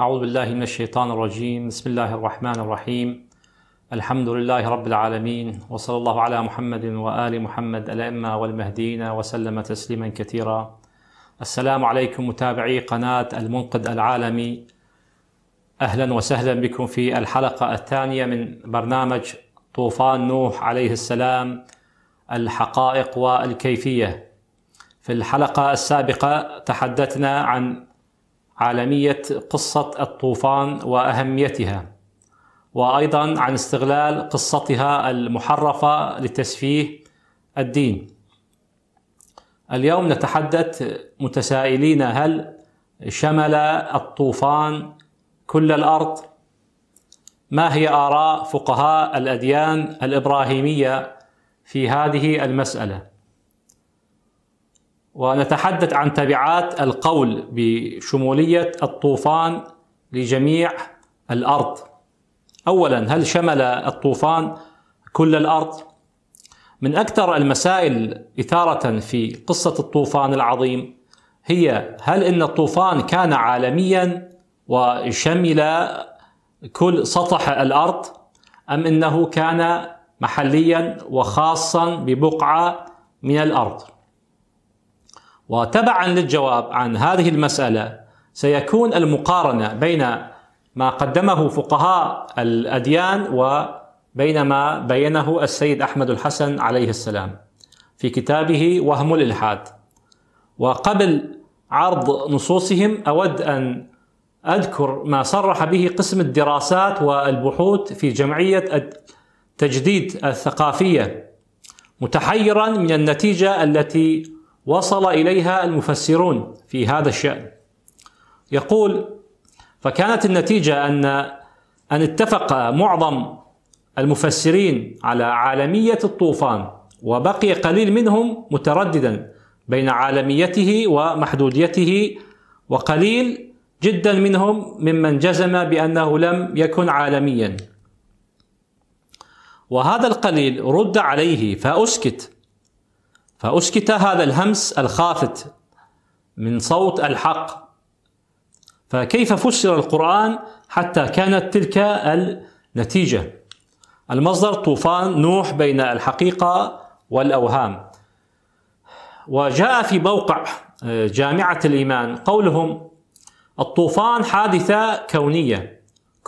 أعوذ بالله من الشيطان الرجيم بسم الله الرحمن الرحيم الحمد لله رب العالمين وصلى الله على محمد وآل محمد الأئمة والمهديين وسلم تسليما كثيرا السلام عليكم متابعي قناة المنقذ العالمي أهلا وسهلا بكم في الحلقة الثانية من برنامج طوفان نوح عليه السلام الحقائق والكيفية في الحلقة السابقة تحدثنا عن عالمية قصة الطوفان وأهميتها وأيضا عن استغلال قصتها المحرفة لتسفيه الدين اليوم نتحدث متسائلين هل شمل الطوفان كل الأرض؟ ما هي آراء فقهاء الأديان الإبراهيمية في هذه المسألة؟ ونتحدث عن تبعات القول بشمولية الطوفان لجميع الأرض. أولا هل شمل الطوفان كل الأرض؟ من أكثر المسائل إثارة في قصة الطوفان العظيم هي هل إن الطوفان كان عالميا وشمل كل سطح الأرض أم إنه كان محليا وخاصا ببقعة من الأرض؟ وتبعا للجواب عن هذه المساله سيكون المقارنه بين ما قدمه فقهاء الاديان وبين ما بينه السيد احمد الحسن عليه السلام في كتابه وهم الالحاد وقبل عرض نصوصهم اود ان اذكر ما صرح به قسم الدراسات والبحوث في جمعيه التجديد الثقافيه متحيرا من النتيجه التي وصل اليها المفسرون في هذا الشان يقول فكانت النتيجه ان ان اتفق معظم المفسرين على عالميه الطوفان وبقي قليل منهم مترددا بين عالميته ومحدوديته وقليل جدا منهم ممن جزم بانه لم يكن عالميا وهذا القليل رد عليه فاسكت فأسكت هذا الهمس الخافت من صوت الحق فكيف فسر القرآن حتى كانت تلك النتيجة المصدر طوفان نوح بين الحقيقة والأوهام وجاء في موقع آه، جامعة الإيمان قولهم الطوفان حادثة كونية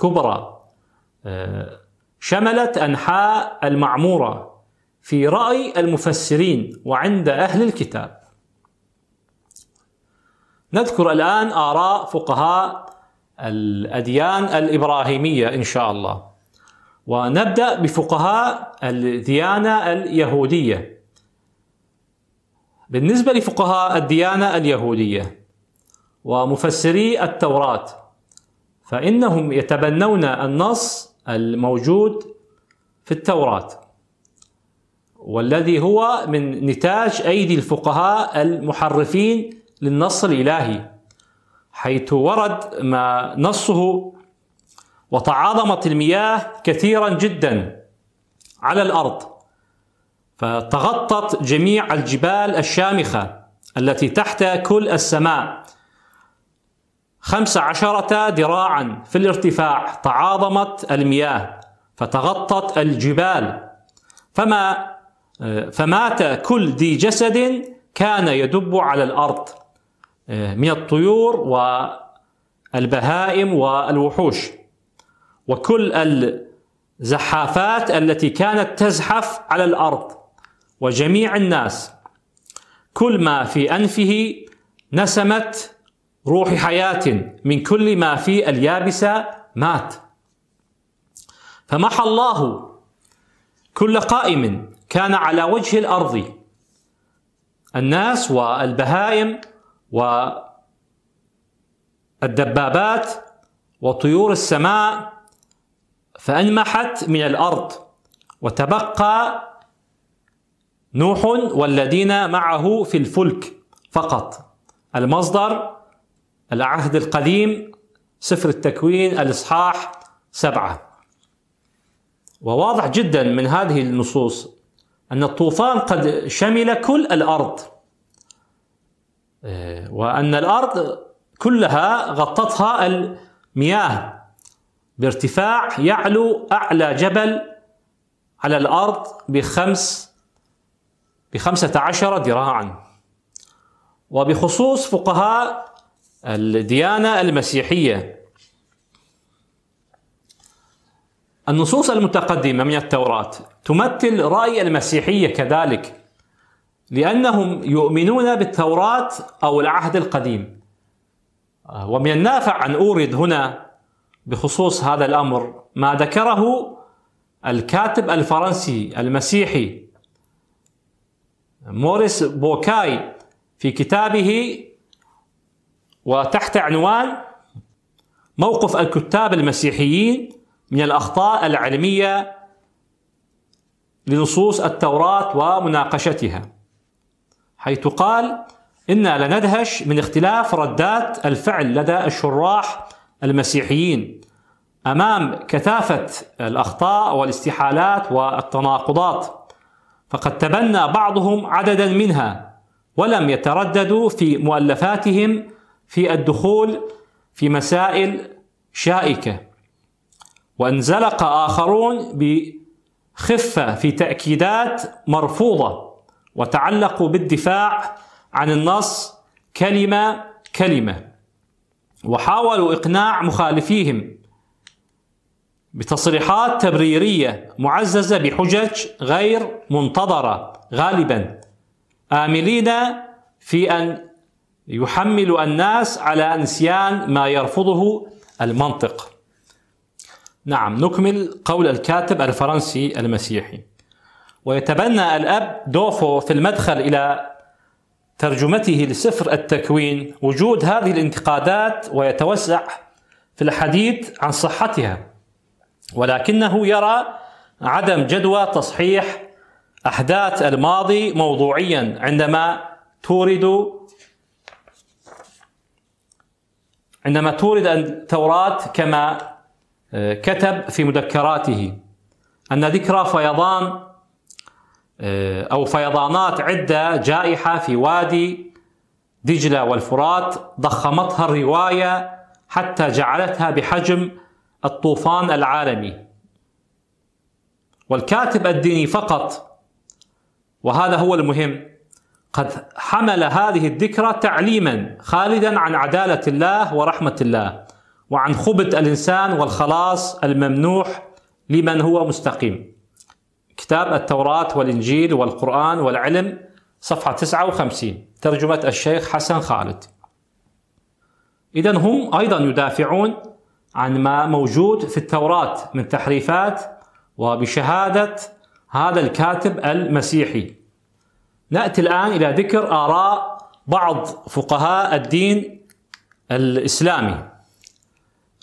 كبرى آه، شملت أنحاء المعمورة في رأي المفسرين وعند أهل الكتاب نذكر الآن آراء فقهاء الأديان الإبراهيمية إن شاء الله ونبدأ بفقهاء الديانة اليهودية بالنسبة لفقهاء الديانة اليهودية ومفسري التوراة فإنهم يتبنون النص الموجود في التوراة والذي هو من نتاج أيدي الفقهاء المحرفين للنص الإلهي حيث ورد ما نصه وتعاظمت المياه كثيرا جدا على الأرض فتغطت جميع الجبال الشامخة التي تحت كل السماء خمس عشرة ذراعا في الارتفاع تعاظمت المياه فتغطت الجبال فما فمات كل ذي جسد كان يدب على الارض من الطيور والبهائم والوحوش وكل الزحافات التي كانت تزحف على الارض وجميع الناس كل ما في انفه نسمت روح حياه من كل ما في اليابسه مات فمحى الله كل قائم كان على وجه الارض الناس والبهائم والدبابات وطيور السماء فانمحت من الارض وتبقى نوح والذين معه في الفلك فقط المصدر العهد القديم سفر التكوين الاصحاح سبعه وواضح جدا من هذه النصوص أن الطوفان قد شمل كل الأرض وأن الأرض كلها غطتها المياه بارتفاع يعلو أعلى جبل على الأرض بخمس بخمسة عشر ذراعا وبخصوص فقهاء الديانة المسيحية النصوص المتقدمة من التوراة تمثل رأي المسيحية كذلك لأنهم يؤمنون بالتوراة أو العهد القديم آه، ومن النافع أن أورد هنا بخصوص هذا الأمر ما ذكره الكاتب الفرنسي المسيحي موريس بوكاي في كتابه وتحت عنوان موقف الكتاب المسيحيين من الأخطاء العلمية لنصوص التوراة ومناقشتها حيث قال إنا لندهش من اختلاف ردات الفعل لدى الشراح المسيحيين أمام كثافة الأخطاء والاستحالات والتناقضات فقد تبنى بعضهم عددا منها ولم يترددوا في مؤلفاتهم في الدخول في مسائل شائكه وانزلق آخرون بخفة في تأكيدات مرفوضة وتعلقوا بالدفاع عن النص كلمة كلمة وحاولوا إقناع مخالفيهم بتصريحات تبريرية معززة بحجج غير منتظرة غالبا آملين في أن يحملوا الناس على نسيان ما يرفضه المنطق نعم نكمل قول الكاتب الفرنسي المسيحي ويتبنى الأب دوفو في المدخل إلى ترجمته لسفر التكوين وجود هذه الانتقادات ويتوسع في الحديث عن صحتها ولكنه يرى عدم جدوى تصحيح أحداث الماضي موضوعيا عندما تورد عندما تورد التوراة كما آه، كتب في مذكراته أن ذكرى فيضان آه، أو فيضانات عدة جائحة في وادي دجلة والفرات ضخمتها الرواية حتى جعلتها بحجم الطوفان العالمي والكاتب الديني فقط وهذا هو المهم قد حمل هذه الذكرى تعليما خالدا عن عدالة الله ورحمة الله وعن خبث الإنسان والخلاص الممنوح لمن هو مستقيم كتاب التوراة والإنجيل والقرآن والعلم صفحة 59 ترجمة الشيخ حسن خالد إذا هم أيضا يدافعون عن ما موجود في التوراة من تحريفات وبشهادة هذا الكاتب المسيحي نأتي الآن إلى ذكر آراء بعض فقهاء الدين الإسلامي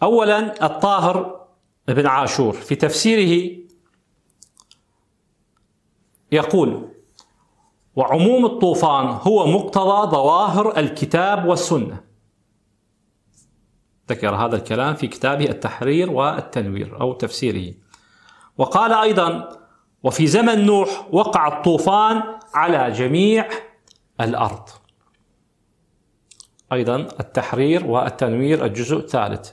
أولا الطاهر بن عاشور في تفسيره يقول وعموم الطوفان هو مقتضى ظواهر الكتاب والسنة ذكر هذا الكلام في كتابه التحرير والتنوير أو تفسيره وقال أيضا وفي زمن نوح وقع الطوفان على جميع الأرض أيضا التحرير والتنوير الجزء الثالث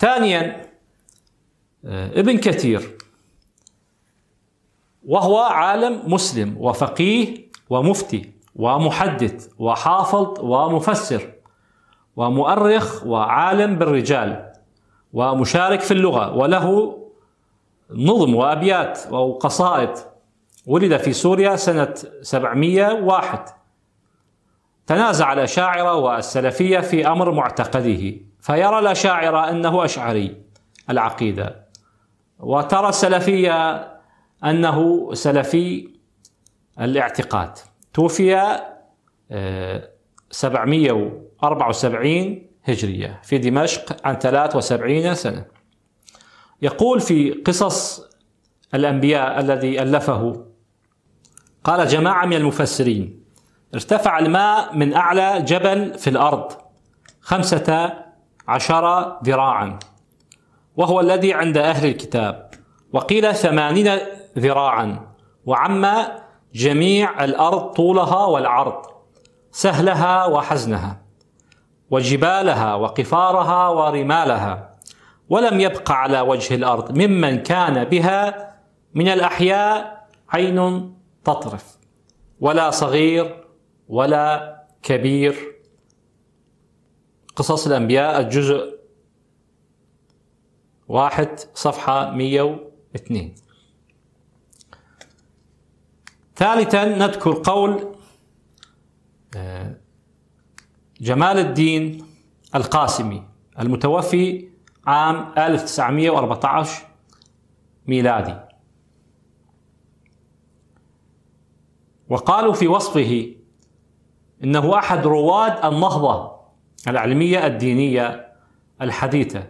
ثانيا ابن كثير وهو عالم مسلم وفقيه ومفتي ومحدث وحافظ ومفسر ومؤرخ وعالم بالرجال ومشارك في اللغة وله نظم وأبيات وقصائد ولد في سوريا سنة 701 تنازع الأشاعرة والسلفية في أمر معتقده فيرى الأشاعرة أنه أشعري العقيدة وترى السلفية أنه سلفي الاعتقاد توفي 774 آه، هجرية في دمشق عن 73 سنة يقول في قصص الأنبياء الذي ألفه قال جماعة من المفسرين ارتفع الماء من أعلى جبل في الأرض خمسة عشر ذراعا وهو الذي عند أهل الكتاب وقيل ثمانين ذراعا وعم جميع الأرض طولها والعرض سهلها وحزنها وجبالها وقفارها ورمالها ولم يبق على وجه الأرض ممن كان بها من الأحياء عين تطرف ولا صغير ولا كبير قصص الأنبياء الجزء واحد صفحة 102 ثالثا نذكر قول آه، جمال الدين القاسمي المتوفي عام 1914 ميلادي وقالوا في وصفه انه احد رواد النهضه العلمية الدينية الحديثة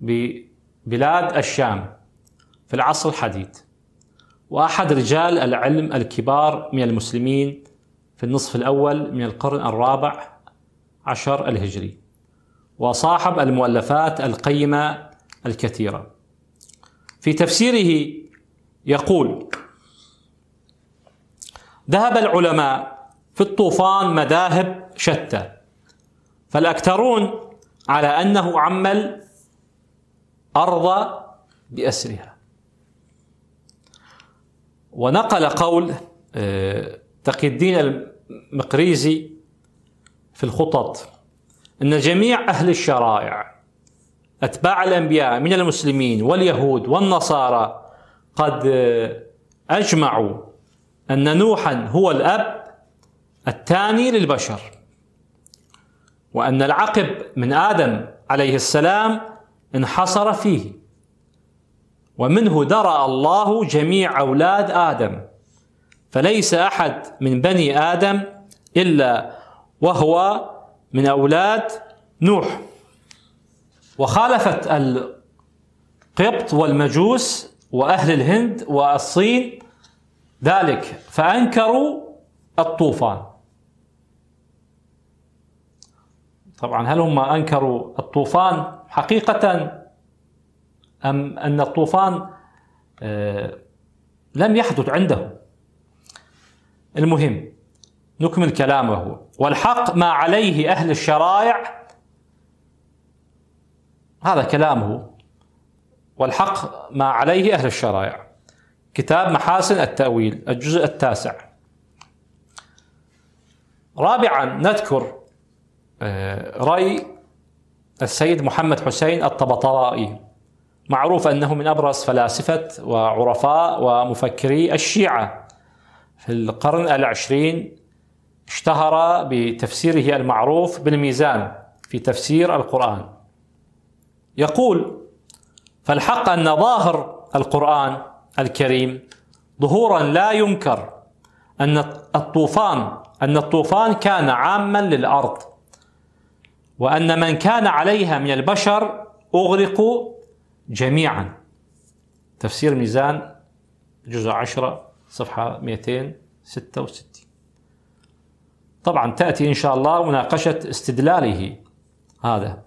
ببلاد الشام في العصر الحديث وأحد رجال العلم الكبار من المسلمين في النصف الأول من القرن الرابع عشر الهجري وصاحب المؤلفات القيمة الكثيرة في تفسيره يقول ذهب العلماء في الطوفان مذاهب شتى فالأكثرون على أنه عم الأرض بأسرها ونقل قول آه، تقي الدين المقريزي في الخطط أن جميع أهل الشرائع أتباع الأنبياء من المسلمين واليهود والنصارى قد آه، أجمعوا أن نوحا هو الأب الثاني للبشر وأن العقب من آدم عليه السلام انحصر فيه ومنه درأ الله جميع أولاد آدم فليس أحد من بني آدم إلا وهو من أولاد نوح وخالفت القبط والمجوس وأهل الهند والصين ذلك فأنكروا الطوفان طبعا هل هم انكروا الطوفان حقيقه ام ان الطوفان آه، لم يحدث عندهم المهم نكمل كلامه والحق ما عليه اهل الشرائع هذا كلامه والحق ما عليه اهل الشرائع كتاب محاسن التاويل الجزء التاسع رابعا نذكر آه، رأي السيد محمد حسين الطبطرائي معروف أنه من أبرز فلاسفة وعرفاء ومفكري الشيعة في القرن العشرين اشتهر بتفسيره المعروف بالميزان في تفسير القرآن يقول فالحق أن ظاهر القرآن الكريم ظهورا لا ينكر أن الطوفان أن الطوفان كان عاما للأرض وأن من كان عليها من البشر أغرقوا جميعا تفسير ميزان جزء 10 صفحة 266 طبعا تأتي إن شاء الله مناقشة استدلاله هذا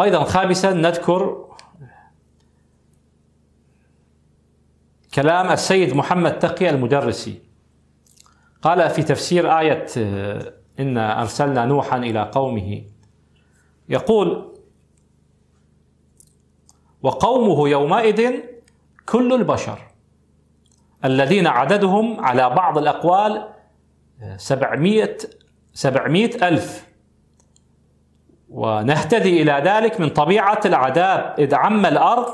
أيضا خامسا نذكر كلام السيد محمد تقي المدرسي قال في تفسير آية إنا أرسلنا نوحا إلى قومه يقول وقومه يومئذ كل البشر الذين عددهم على بعض الأقوال سبعمائة, سبعمائة ألف ونهتدي إلى ذلك من طبيعة العذاب إذ عم الأرض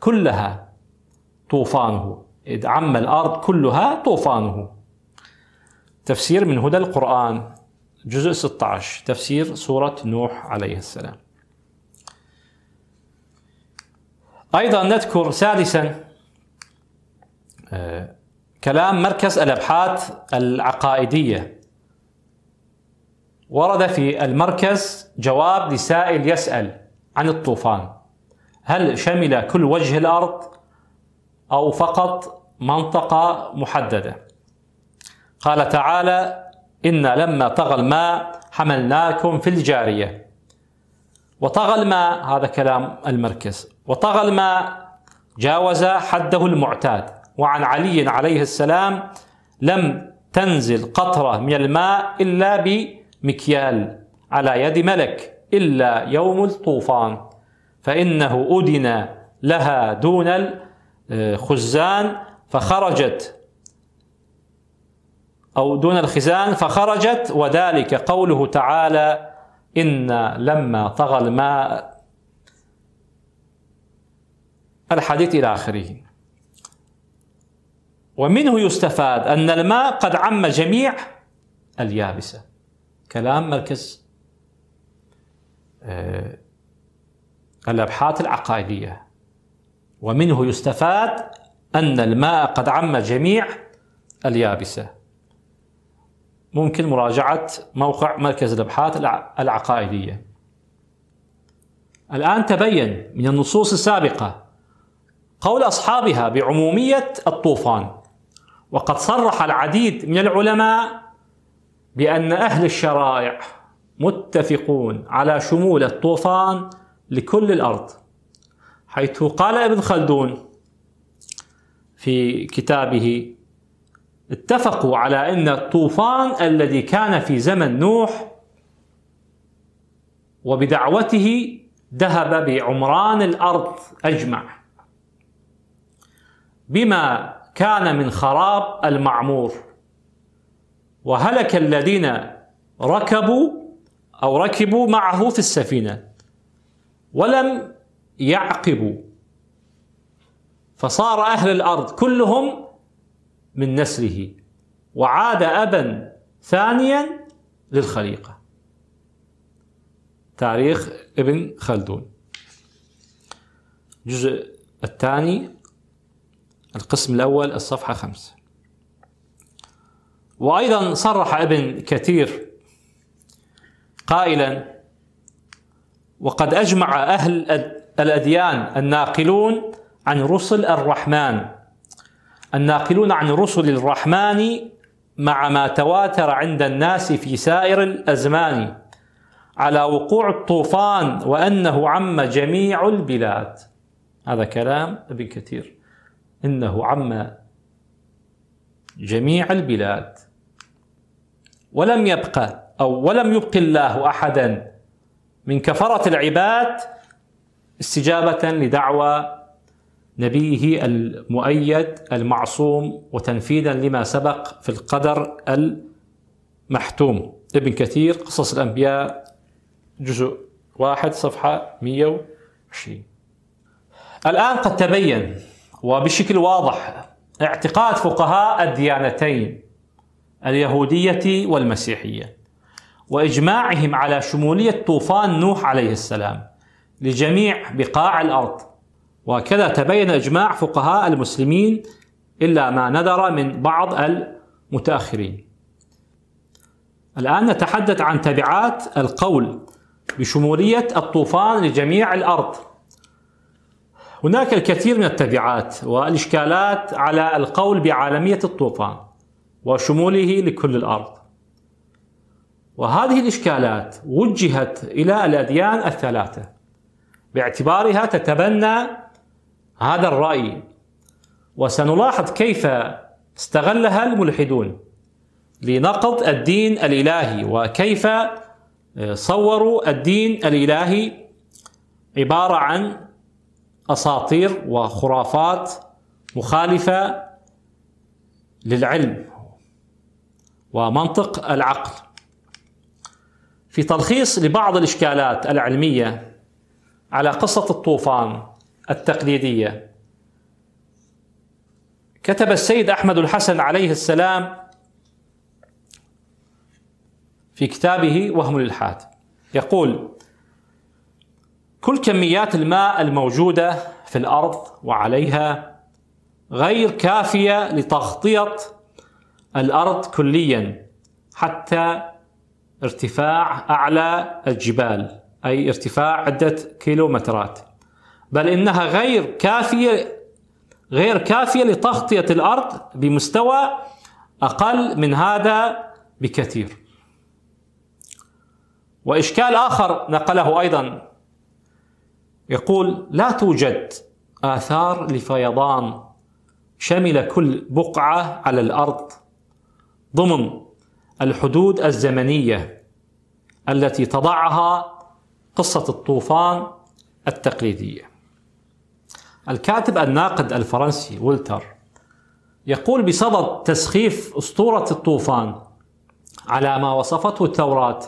كلها طوفانه إذ عم الأرض كلها طوفانه تفسير من هدى القرآن جزء 16 تفسير سورة نوح عليه السلام أيضا نذكر ثالثا آه، كلام مركز الأبحاث العقائدية ورد في المركز جواب لسائل يسأل عن الطوفان هل شمل كل وجه الأرض أو فقط منطقة محددة قال تعالى إنا لما طغى الماء حملناكم في الجارية وطغى الماء هذا كلام المركز وطغى الماء جاوز حده المعتاد وعن علي عليه السلام لم تنزل قطرة من الماء إلا بمكيال على يد ملك إلا يوم الطوفان فإنه أدن لها دون الخزان فخرجت أو دون الخزان فخرجت وذلك قوله تعالى إن لما طغى الماء الحديث إلى آخره ومنه يستفاد أن الماء قد عم جميع اليابسة كلام مركز آه، الأبحاث العقائدية ومنه يستفاد أن الماء قد عم جميع اليابسة ممكن مراجعة موقع مركز الأبحاث العقائدية الآن تبين من النصوص السابقة قول أصحابها بعمومية الطوفان وقد صرح العديد من العلماء بأن أهل الشرائع متفقون على شمول الطوفان لكل الأرض حيث قال ابن خلدون في كتابه اتفقوا على أن الطوفان الذي كان في زمن نوح وبدعوته ذهب بعمران الأرض أجمع بما كان من خراب المعمور وهلك الذين ركبوا أو ركبوا معه في السفينة ولم يعقبوا فصار أهل الأرض كلهم من نسله وعاد أبا ثانيا للخليقة تاريخ ابن خلدون الجزء الثاني القسم الأول الصفحة خمسة وأيضا صرح ابن كثير قائلا وقد أجمع أهل الأديان الناقلون عن رسل الرحمن الناقلون عن رسل الرحمن مع ما تواتر عند الناس في سائر الازمان على وقوع الطوفان وانه عم جميع البلاد هذا كلام ابن كثير انه عم جميع البلاد ولم يبقى او ولم يبق الله احدا من كفره العباد استجابه لدعوى نبيه المؤيد المعصوم وتنفيذا لما سبق في القدر المحتوم ابن كثير قصص الأنبياء جزء واحد صفحة 120 الآن قد تبين وبشكل واضح اعتقاد فقهاء الديانتين اليهودية والمسيحية وإجماعهم على شمولية طوفان نوح عليه السلام لجميع بقاع الأرض وكذا تبين اجماع فقهاء المسلمين الا ما نذر من بعض المتاخرين. الان نتحدث عن تبعات القول بشموليه الطوفان لجميع الارض. هناك الكثير من التبعات والاشكالات على القول بعالميه الطوفان وشموله لكل الارض. وهذه الاشكالات وجهت الى الاديان الثلاثه باعتبارها تتبنى هذا الرأي وسنلاحظ كيف استغلها الملحدون لنقض الدين الإلهي وكيف آه، صوروا الدين الإلهي عبارة عن أساطير وخرافات مخالفة للعلم ومنطق العقل في تلخيص لبعض الإشكالات العلمية على قصة الطوفان التقليدية كتب السيد أحمد الحسن عليه السلام في كتابه وهم الإلحاد يقول كل كميات الماء الموجودة في الأرض وعليها غير كافية لتغطية الأرض كليا حتى ارتفاع أعلى الجبال أي ارتفاع عدة كيلومترات بل انها غير كافيه غير كافيه لتغطيه الارض بمستوى اقل من هذا بكثير. واشكال اخر نقله ايضا يقول لا توجد اثار لفيضان شمل كل بقعه على الارض ضمن الحدود الزمنيه التي تضعها قصه الطوفان التقليديه. الكاتب الناقد الفرنسي ولتر يقول بصدد تسخيف أسطورة الطوفان على ما وصفته التوراة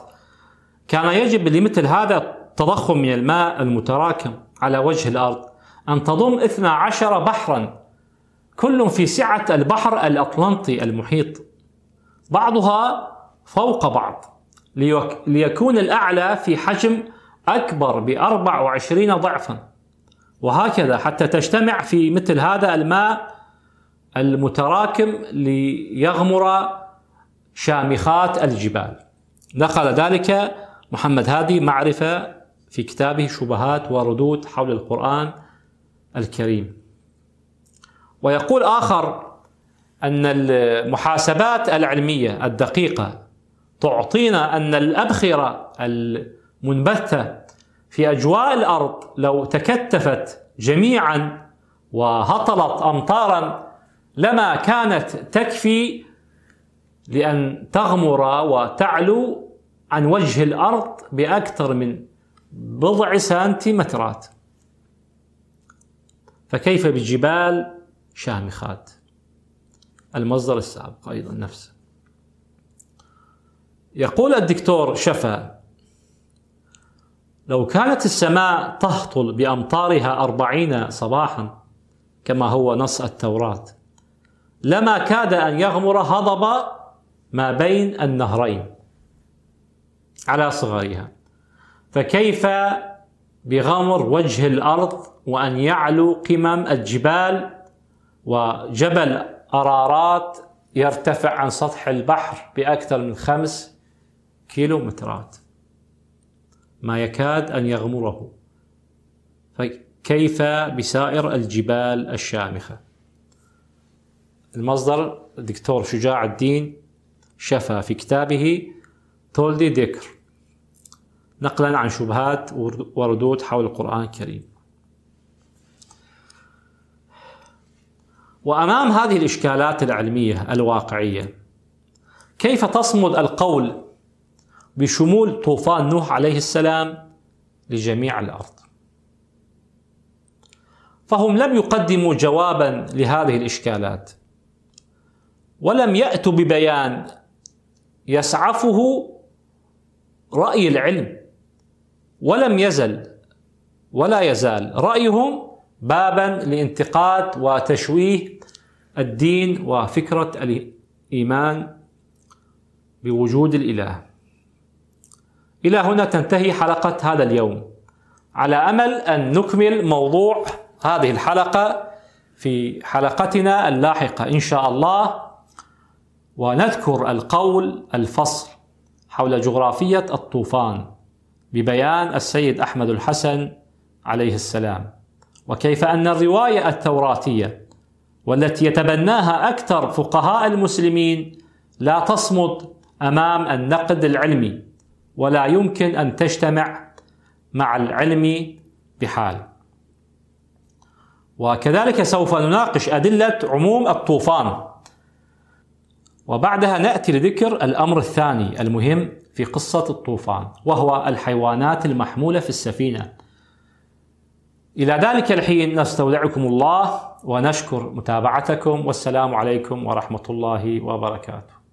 كان يجب لمثل هذا التضخم من الماء المتراكم على وجه الأرض أن تضم 12 بحرا كل في سعة البحر الأطلنطي المحيط بعضها فوق بعض ليكون الأعلى في حجم أكبر ب 24 ضعفاً وهكذا حتى تجتمع في مثل هذا الماء المتراكم ليغمر شامخات الجبال نقل ذلك محمد هادي معرفة في كتابه شبهات وردود حول القرآن الكريم ويقول آخر أن المحاسبات العلمية الدقيقة تعطينا أن الأبخرة المنبثة في اجواء الارض لو تكتفت جميعا وهطلت امطارا لما كانت تكفي لان تغمر وتعلو عن وجه الارض باكثر من بضع سنتيمترات فكيف بجبال شامخات المصدر السابق ايضا نفسه يقول الدكتور شفا لو كانت السماء تهطل بأمطارها أربعين صباحا كما هو نص التوراة لما كاد أن يغمر هضب ما بين النهرين على صغرها فكيف بغمر وجه الأرض وأن يعلو قمم الجبال وجبل أرارات يرتفع عن سطح البحر بأكثر من خمس كيلومترات ما يكاد ان يغمره فكيف بسائر الجبال الشامخه المصدر الدكتور شجاع الدين شفى في كتابه تولدي ذكر نقلا عن شبهات وردود حول القرآن الكريم وأمام هذه الإشكالات العلمية الواقعية كيف تصمد القول بشمول طوفان نوح عليه السلام لجميع الارض. فهم لم يقدموا جوابا لهذه الاشكالات. ولم ياتوا ببيان يسعفه راي العلم ولم يزل ولا يزال رايهم بابا لانتقاد وتشويه الدين وفكره الايمان بوجود الاله إلى هنا تنتهي حلقة هذا اليوم على أمل أن نكمل موضوع هذه الحلقة في حلقتنا اللاحقة إن شاء الله ونذكر القول الفصل حول جغرافية الطوفان ببيان السيد أحمد الحسن عليه السلام وكيف أن الرواية التوراتية والتي يتبناها أكثر فقهاء المسلمين لا تصمد أمام النقد العلمي ولا يمكن أن تجتمع مع العلم بحال وكذلك سوف نناقش أدلة عموم الطوفان وبعدها نأتي لذكر الأمر الثاني المهم في قصة الطوفان وهو الحيوانات المحمولة في السفينة إلى ذلك الحين نستودعكم الله ونشكر متابعتكم والسلام عليكم ورحمة الله وبركاته